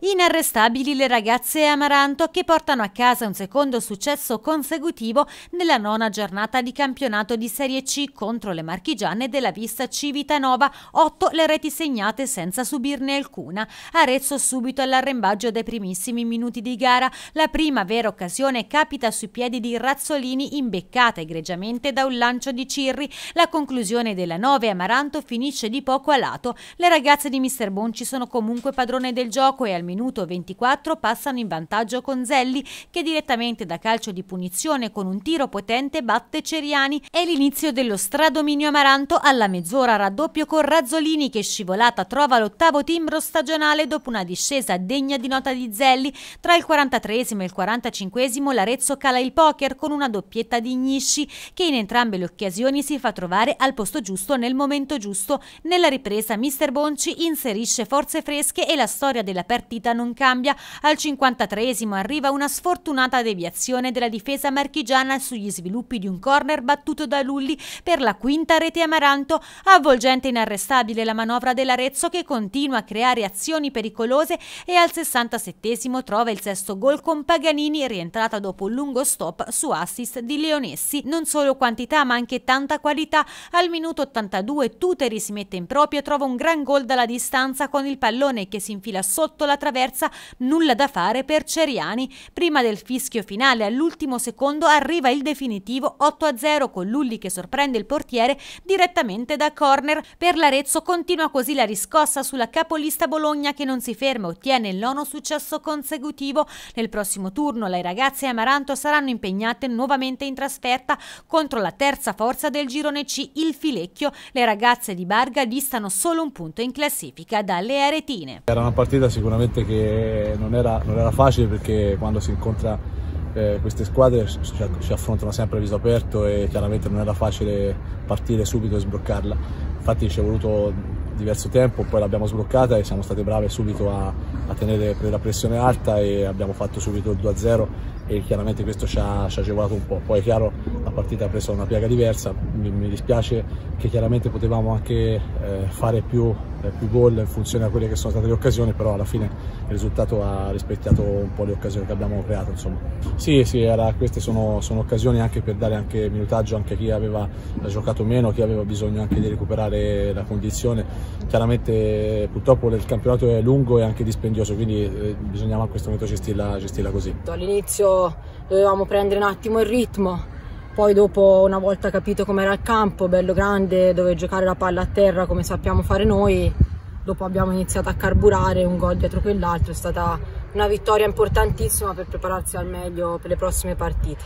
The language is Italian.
Inarrestabili le ragazze Amaranto che portano a casa un secondo successo consecutivo nella nona giornata di campionato di Serie C contro le marchigiane della Vista Civitanova, 8 le reti segnate senza subirne alcuna. Arezzo subito all'arrembaggio dei primissimi minuti di gara, la prima vera occasione capita sui piedi di Razzolini imbeccata egregiamente da un lancio di Cirri, la conclusione della 9 Amaranto finisce di poco a lato, le ragazze di Mister Bonci sono comunque padrone del gioco e al minuto 24 passano in vantaggio Conzelli che direttamente da calcio di punizione con un tiro potente batte Ceriani. È l'inizio dello stradominio amaranto alla mezz'ora raddoppio con Razzolini che scivolata trova l'ottavo timbro stagionale dopo una discesa degna di nota di Zelli. Tra il 43 e il 45 l'Arezzo cala il poker con una doppietta di Gnisci che in entrambe le occasioni si fa trovare al posto giusto nel momento giusto. Nella ripresa mister Bonci inserisce forze fresche e la storia della partita partita non cambia. Al 53esimo arriva una sfortunata deviazione della difesa marchigiana sugli sviluppi di un corner battuto da Lulli per la quinta rete Amaranto, avvolgente e inarrestabile la manovra dell'Arezzo che continua a creare azioni pericolose e al 67esimo trova il sesto gol con Paganini rientrata dopo un lungo stop su assist di Leonessi. Non solo quantità ma anche tanta qualità. Al minuto 82 Tuteri si mette in proprio e trova un gran gol dalla distanza con il pallone che si infila sotto la traversa nulla da fare per Ceriani. Prima del fischio finale all'ultimo secondo arriva il definitivo 8-0 con Lulli che sorprende il portiere direttamente da corner. Per l'Arezzo continua così la riscossa sulla capolista Bologna che non si ferma e ottiene il nono successo consecutivo. Nel prossimo turno le ragazze Amaranto saranno impegnate nuovamente in trasferta contro la terza forza del girone C, il Filecchio. Le ragazze di Barga distano solo un punto in classifica dalle aretine. Era una partita sicuramente sicuramente che non era, non era facile perché quando si incontra eh, queste squadre ci, ci affrontano sempre a viso aperto e chiaramente non era facile partire subito e sbloccarla. Infatti ci è voluto diverso tempo, poi l'abbiamo sbloccata e siamo state brave subito a, a, tenere la pressione alta e abbiamo fatto subito il 2-0 e chiaramente questo ci ha, ci ha, agevolato un po'. Poi è chiaro la partita ha preso una piaga diversa, mi, mi dispiace che chiaramente potevamo anche eh, fare più, eh, più gol in funzione a quelle che sono state le occasioni, però alla fine il risultato ha rispecchiato un po' le occasioni che abbiamo creato. Insomma. Sì, sì, era, queste sono, sono, occasioni anche per dare anche minutaggio anche a chi aveva giocato meno, chi aveva bisogno anche di recuperare la condizione Chiaramente purtroppo il campionato è lungo e anche dispendioso, quindi eh, bisognava a questo momento gestirla, gestirla così. All'inizio dovevamo prendere un attimo il ritmo, poi dopo una volta capito com'era il campo, bello grande, dove giocare la palla a terra come sappiamo fare noi, dopo abbiamo iniziato a carburare un gol dietro quell'altro, è stata una vittoria importantissima per prepararsi al meglio per le prossime partite.